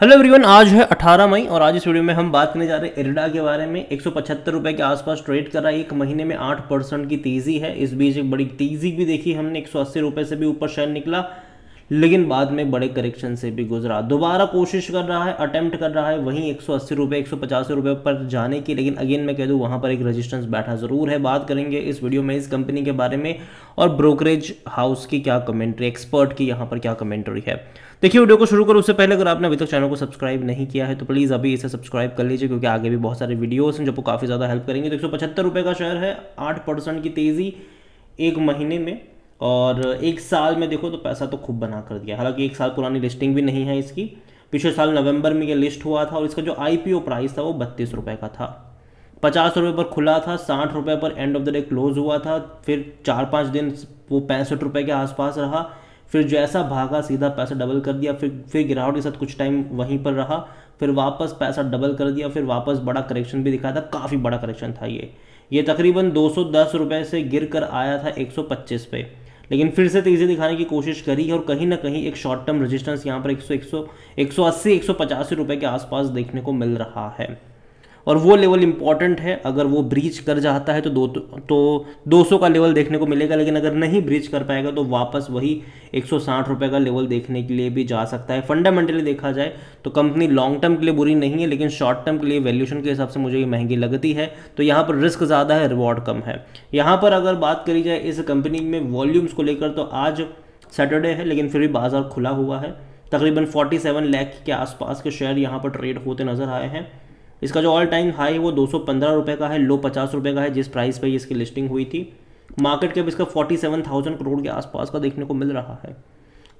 hello everyone आज है 18 मई और आज इस वीडियो में हम बात करने जा रहे हैं इरडा के बारे में एक रुपए के आसपास ट्रेड कर रहा है एक महीने में 8 परसेंट की तेज़ी है इस बीच एक बड़ी तेज़ी भी देखी हमने एक रुपए से भी ऊपर शेयर निकला लेकिन बाद में बड़े करेक्शन से भी गुजरा दोबारा कोशिश कर रहा है अटेम्प्ट कर रहा है वहीं एक सौ अस्सी रुपये एक सौ पचास पर जाने की लेकिन अगेन मैं कह दूँ वहाँ पर एक रेजिस्टेंस बैठा ज़रूर है बात करेंगे इस वीडियो में इस कंपनी के बारे में और ब्रोकरेज हाउस की क्या कमेंट्री एक्सपर्ट की यहाँ पर क्या कमेंट्री है देखिए वीडियो को शुरू करो उससे पहले अगर आपने अभी तक चैनल को सब्सक्राइब नहीं किया है तो प्लीज़ अभी इसे सब्सक्राइब कर लीजिए क्योंकि आगे भी बहुत सारे वीडियोस हैं जो आपको काफ़ी ज़्यादा हेल्प करेंगे तो एक रुपए का शेयर है आठ परसेंट की तेज़ी एक महीने में और एक साल में देखो तो पैसा तो खूब बना कर दिया हालांकि एक साल पुरानी लिस्टिंग भी नहीं है इसकी पिछले साल नवंबर में ये लिस्ट हुआ था और इसका जो आईपीओ प्राइस था वो बत्तीस रुपये का था पचास रुपये पर खुला था साठ रुपये पर end of the day close हुआ था फिर चार पाँच दिन वो पैंसठ रुपये के आसपास रहा फिर जैसा भागा सीधा पैसा डबल कर दिया फिर फिर गिरावट के साथ कुछ टाइम वहीं पर रहा फिर वापस पैसा डबल कर दिया फिर वापस बड़ा करेक्शन भी दिखाया था काफ़ी बड़ा करेक्शन था ये ये तकरीबन दो रुपए से गिर कर आया था एक पे लेकिन फिर से तेज़ी दिखाने की कोशिश करी और कहीं ना कहीं एक शॉर्ट टर्म रेजिस्टेंस यहाँ पर अस्सी एक सौ पचासी रुपए के आसपास देखने को मिल रहा है और वो लेवल इंपॉर्टेंट है अगर वो ब्रीच कर जाता है तो दो तो दो सौ का लेवल देखने को मिलेगा लेकिन अगर नहीं ब्रीच कर पाएगा तो वापस वही एक सौ साठ रुपये का लेवल देखने के लिए भी जा सकता है फंडामेंटली देखा जाए तो कंपनी लॉन्ग टर्म के लिए बुरी नहीं है लेकिन शॉर्ट टर्म के लिए वैल्यूशन के हिसाब से मुझे ये महंगी लगती है तो यहाँ पर रिस्क ज़्यादा है रिवॉर्ड कम है यहाँ पर अगर बात करी जाए इस कंपनी में वॉल्यूम्स को लेकर तो आज सैटरडे है लेकिन फिर भी बाज़ार खुला हुआ है तकरीबन 47 लाख के आसपास के शेयर यहाँ पर ट्रेड होते नज़र आए हैं इसका जो ऑल टाइम हाई वो दो सौ का है लो पचास रुपये का है जिस प्राइस पर इसकी लिस्टिंग हुई थी मार्केट कैप इसका फोर्टी सेवन थाउजेंड करोड़ के आसपास का देखने को मिल रहा है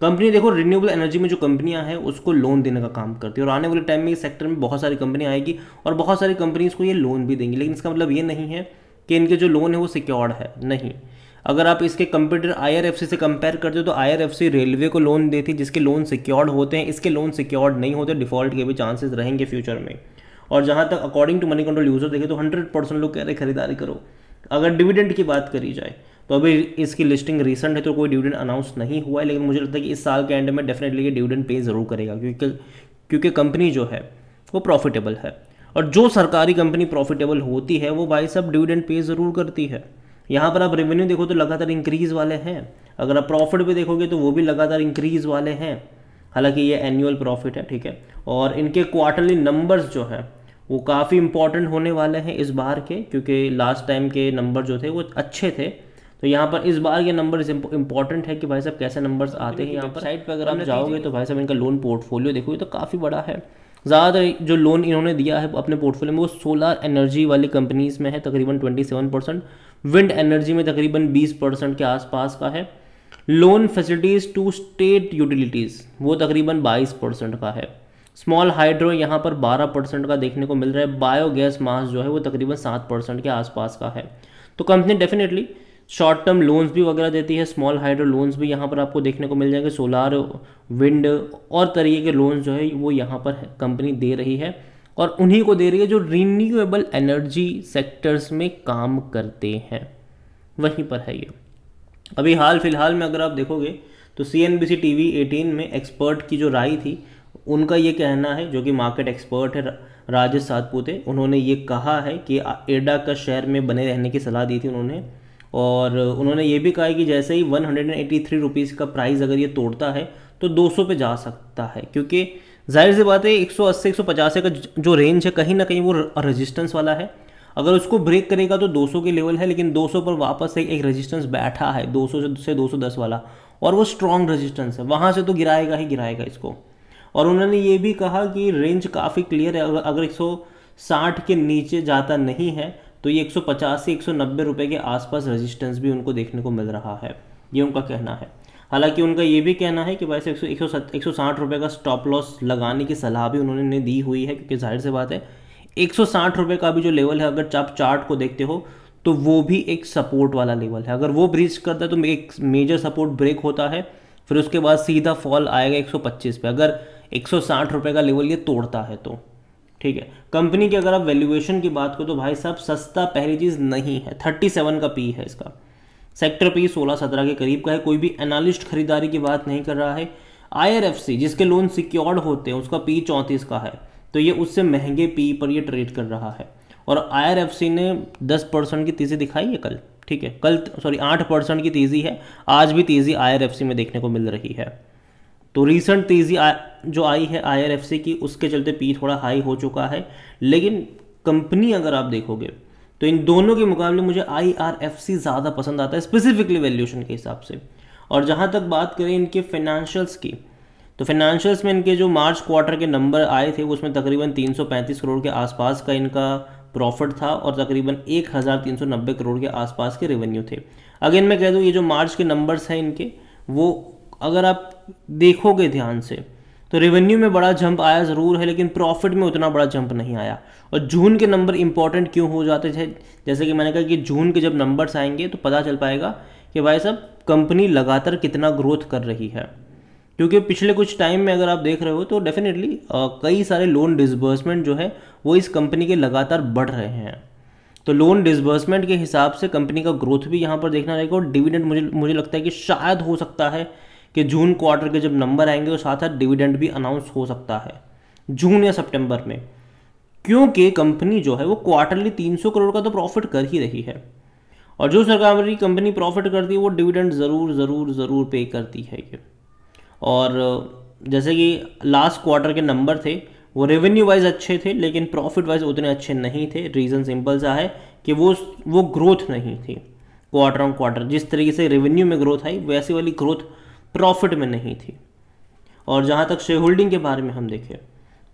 कंपनी देखो रिन्यूएबल एनर्जी में जो कंपनियां हैं उसको लोन देने का काम करती है और आने वाले टाइम में इस सेक्टर में बहुत सारी कंपनी आएगी और बहुत सारी कंपनीज को ये लोन भी देंगी लेकिन इसका मतलब ये नहीं है कि इनके जो लोन है वो सिक्योर्ड है नहीं अगर आप इसके कंप्यूटर आईआरएफसी से कंपेयर करते हो तो आई रेलवे को लोन देती है जिसके लोन सिक्योर्ड होते हैं इसके लोन सिक्योर्ड नहीं होते डिफॉल्ट के भी चांसेस रहेंगे फ्यूचर में और जहाँ तक according to money control user देखें तो हंड्रेड परसेंट लोग कह रहे खरीदारी करो अगर डिविडेंड की बात करी जाए तो अभी इसकी लिस्टिंग रिसेंट है तो कोई डिविडेंड अनाउंस नहीं हुआ है लेकिन मुझे लगता है कि इस साल के एंड में डेफिनेटली ये डिविडेंड पे ज़रूर करेगा क्योंकि क्योंकि कंपनी जो है वो प्रॉफिटेबल है और जो सरकारी कंपनी प्रॉफिटेबल होती है वो भाई साहब डिविडेंड पे ज़रूर करती है यहाँ पर आप रेवेन्यू देखो तो लगातार इंक्रीज़ वाले हैं अगर आप प्रॉफिट भी देखोगे तो वो भी लगातार इंक्रीज़ वाले हैं हालांकि ये एनुअल प्रॉफिट है ठीक है और इनके क्वार्टरली नंबर्स जो हैं वो काफ़ी इंपॉर्टेंट होने वाले हैं इस बार के क्योंकि लास्ट टाइम के नंबर जो थे वो अच्छे थे तो यहाँ पर इस बार के नंबर इंपॉर्टेंट है कि भाई साहब कैसे नंबर्स आते हैं यहाँ पर साइड पर अगर आप जाओगे तो भाई साहब इनका लोन पोर्टफोलियो देखोगे तो काफ़ी बड़ा है ज़्यादातर जो लोन इन्होंने दिया है अपने पोर्टफोलियो में वो सोलर एनर्जी वाली कंपनीज़ में है तकरीबन 27 परसेंट विंड एनर्जी में तकरीबन 20 परसेंट के आसपास का है loan facilities to state utilities वो तकरीबन 22 परसेंट का है स्मॉल हाइड्रो यहाँ पर 12 परसेंट का देखने को मिल रहा है बायोगैस मास जो है वो तकरीबन सात परसेंट के आसपास का है तो company definitely short term loans भी वगैरह देती है स्मॉल हाइड्रो लोन्स भी यहाँ पर आपको देखने को मिल जाएंगे सोलार विंड और तरीके के लोन्स जो है वो यहाँ पर कंपनी दे रही है और उन्हीं को दे रही है जो रीन्यूएबल एनर्जी सेक्टर्स में काम करते हैं वहीं पर है ये अभी हाल फिलहाल में अगर आप देखोगे तो C N B C T V eighteen में एक्सपर्ट की जो राय थी उनका ये कहना है जो कि मार्केट एक्सपर्ट है राजेश सातपुते उन्होंने ये कहा है कि एडा का शेयर में बने रहने की सलाह दी थी उन्होंने और उन्होंने ये भी कहा है कि जैसे ही one hundred and eighty three rupees का प्राइस अगर ये तोड़ता है तो दो सौ पे जा सकता है क्योंकि जाहिर सी बात है एक सौ अस्सी एक सौ पचास का जो रेंज है कहीं ना कहीं वो रजिस्टेंस वाला है अगर उसको ब्रेक करेगा तो 200 के लेवल है लेकिन 200 पर वापस एक एक रेजिस्टेंस बैठा है 200 से 210 वाला और वो स्ट्रॉन्ग रेजिस्टेंस है वहाँ से तो गिराएगा ही गिराएगा इसको और उन्होंने ये भी कहा कि रेंज काफ़ी क्लियर है अगर अगर एक के नीचे जाता नहीं है तो ये 150 से 190 रुपए के आसपास रेजिस्टेंस भी उनको देखने को मिल रहा है ये उनका कहना है हालांकि उनका ये भी कहना है कि वैसे एक सौ एक सौ साठ का स्टॉप लॉस लगाने की सलाह भी उन्होंने दी हुई है क्योंकि जाहिर सी बात है एक सौ साठ का भी जो लेवल है अगर आप चार्ट को देखते हो तो वो भी एक सपोर्ट वाला लेवल है अगर वो ब्रिज करता है तो एक मेजर सपोर्ट ब्रेक होता है फिर उसके बाद सीधा फॉल आएगा 125 पे अगर 160 रुपए का लेवल ये तोड़ता है तो ठीक है कंपनी की अगर आप वैल्यूएशन की बात करो तो भाई साहब सस्ता पहली चीज़ नहीं है 37 का पी है इसका सेक्टर पी 16-17 के करीब का है कोई भी एनालिस्ट खरीदारी की बात नहीं कर रहा है आई जिसके लोन सिक्योर्ड होते हैं उसका पी चौंतीस का है तो ये उससे महंगे पी पर ये ट्रेड कर रहा है और आई ने दस परसेंट की तेज़ी दिखाई है कल ठीक है कल सॉरी आठ परसेंट की तेज़ी है आज भी तेज़ी आईआरएफसी में देखने को मिल रही है तो रिसेंट तेज़ी जो आई है आई की उसके चलते पी थोड़ा हाई हो चुका है लेकिन कंपनी अगर आप देखोगे तो इन दोनों के मुकाबले मुझे आई ज़्यादा पसंद आता है स्पेसिफिकली वैल्यूशन के हिसाब से और जहाँ तक बात करें इनके फाइनेंशियल्स की तो फाइनेंशियल्स में इनके जो मार्च क्वार्टर के नंबर आए थे उसमें तकरीबन 335 करोड़ के आसपास का इनका प्रॉफिट था और तकरीबन 1390 करोड़ के आसपास के रेवेन्यू थे अगेन मैं कह दूँ ये जो मार्च के नंबर्स हैं इनके वो अगर आप देखोगे ध्यान से तो रेवेन्यू में बड़ा जंप आया ज़रूर है लेकिन प्रॉफिट में उतना बड़ा जंप नहीं आया और जून के नंबर इंपॉर्टेंट क्यों हो जाते थे जैसे कि मैंने कहा कि जून के जब नंबर्स आएंगे तो पता चल पाएगा कि भाई साहब कंपनी लगातार कितना ग्रोथ कर रही है क्योंकि पिछले कुछ टाइम में अगर आप देख रहे हो तो डेफिनेटली कई सारे लोन डिसबर्समेंट जो है वो इस कंपनी के लगातार बढ़ रहे हैं तो लोन डिसबर्समेंट के हिसाब से कंपनी का ग्रोथ भी यहाँ पर देखना रहेगा और डिविडेंड मुझे मुझे लगता है कि शायद हो सकता है कि जून क्वार्टर के जब नंबर आएंगे तो साथ साथ डिविडेंड भी अनाउंस हो सकता है जून या सितंबर में क्योंकि कंपनी जो है वो क्वार्टरली 300 करोड़ का तो प्रॉफिट कर ही रही है और जो सरकारी कंपनी प्रॉफिट करती है वो डिविडेंड ज़रूर ज़रूर ज़रूर पे करती है ये और जैसे कि लास्ट क्वार्टर के नंबर थे वो रेवेन्यू वाइज अच्छे थे लेकिन प्रॉफिट वाइज उतने अच्छे नहीं थे रीज़न सिंपल सा है कि वो वो ग्रोथ नहीं थी क्वार्टर ऑन क्वार्टर जिस तरीके से रेवेन्यू में ग्रोथ आई वैसी वाली ग्रोथ प्रॉफिट में नहीं थी और जहाँ तक शेयर होल्डिंग के बारे में हम देखें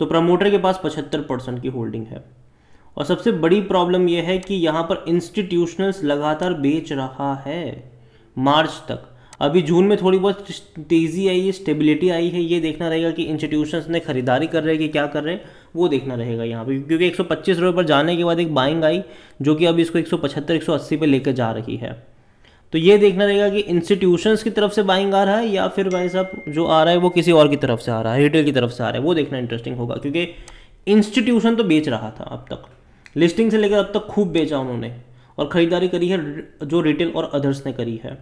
तो प्रमोटर के पास पचहत्तर परसेंट की होल्डिंग है और सबसे बड़ी प्रॉब्लम यह है कि यहाँ पर इंस्टीट्यूशनल्स लगातार बेच रहा है मार्च तक अभी जून में थोड़ी बहुत तेज़ी आई है स्टेबिलिटी आई है ये देखना रहेगा कि इंस्टीट्यूशंस ने खरीदारी कर रहे हैं कि क्या कर रहे हैं वो देखना रहेगा यहाँ पे क्योंकि 125 रुपए पर जाने के बाद एक बाइंग आई जो कि अब इसको 175 180 पे लेकर जा रही है तो ये देखना रहेगा कि इंस्टीट्यूशंस की तरफ से बाइंग आ रहा है या फिर भाई साहब जो आ रहा है वो किसी और की तरफ से आ रहा है रिटेल की तरफ से आ रहा है वो देखना इंटरेस्टिंग होगा क्योंकि इंस्टीट्यूशन तो बेच रहा था अब तक लिस्टिंग से लेकर अब तक खूब बेचा उन्होंने और ख़रीदारी करी है जो रिटेल और अदर्स ने करी है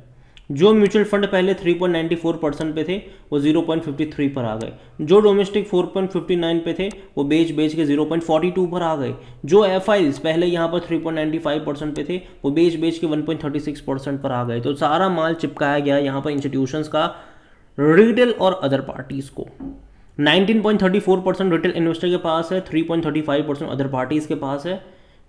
जो म्यूचुअल फंड पहले 3.94 परसेंट पे थे वो 0.53 पर आ गए जो डोमेस्टिक 4.59 पे थे वो बेच बेच के 0.42 पर आ गए जो एफ पहले यहाँ पर 3.95 परसेंट पे थे वो बेच बेच के 1.36 परसेंट पर आ गए तो सारा माल चिपकाया गया यहाँ पर इंस्टीट्यूशंस का रिटेल और अदर पार्टीज़ को 19.34 परसेंट रिटेल इन्वेस्टर के पास है 3.35 परसेंट अदर पार्टीज़ के पास है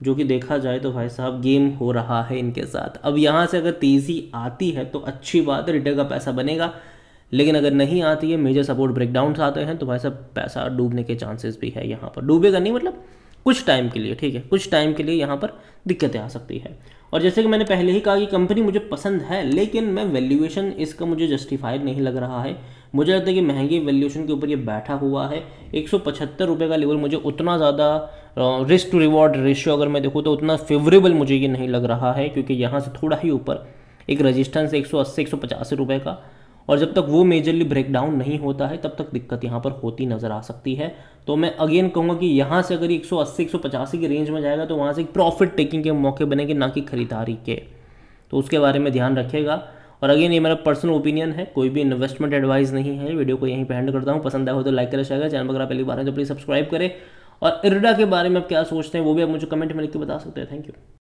जो कि देखा जाए तो भाई साहब गेम हो रहा है इनके साथ अब यहाँ से अगर तेज़ी आती है तो अच्छी बात है रिटर्न का पैसा बनेगा लेकिन अगर नहीं आती है मेजर सपोर्ट ब्रेकडाउन आते हैं तो भाई साहब पैसा डूबने के चांसेस भी है यहाँ पर डूबेगा नहीं मतलब कुछ टाइम के लिए ठीक है कुछ टाइम के लिए यहाँ पर दिक्कतें आ सकती है और जैसे कि मैंने पहले ही कहा कि कंपनी मुझे पसंद है लेकिन मैं वैल्यूएशन इसका मुझे जस्टिफाइड नहीं लग रहा है मुझे लगता है कि महंगी वैल्यूएशन के ऊपर ये बैठा हुआ है एक सौ का लेवल मुझे उतना ज़्यादा रिस्क टू रिवॉर्ड रेशियो अगर मैं देखूँ तो उतना फेवरेबल मुझे ये नहीं लग रहा है क्योंकि यहाँ से थोड़ा ही ऊपर एक रजिस्टेंस एक सौ अस्सी एक सौ पचासी का और जब तक वो मेजरली ब्रेकडाउन नहीं होता है तब तक दिक्कत यहाँ पर होती नज़र आ सकती है तो मैं अगेन कहूँगा कि यहाँ से अगर एक सौ अस्सी एक सौ पचासी की रेंज में जाएगा तो वहाँ से एक प्रॉफिट टेकिंग के मौके बनेंगे ना कि खरीदारी के तो उसके बारे में ध्यान रखेगा और अगेन ये मेरा पर्सनल ओपिनियन है कोई भी इन्वेस्टमेंट एडवाइस नहीं है वीडियो को यहीं पर हैंड करता हूँ पसंद आया हो तो लाइक करें शेयर करें चैनल पर अगर पहली बार है तो प्लीज़ सब्सक्राइब करें और इरडा के बारे में आप क्या सोचते हैं वो भी आप मुझे कमेंट में लिख के बता सकते हैं थैंक यू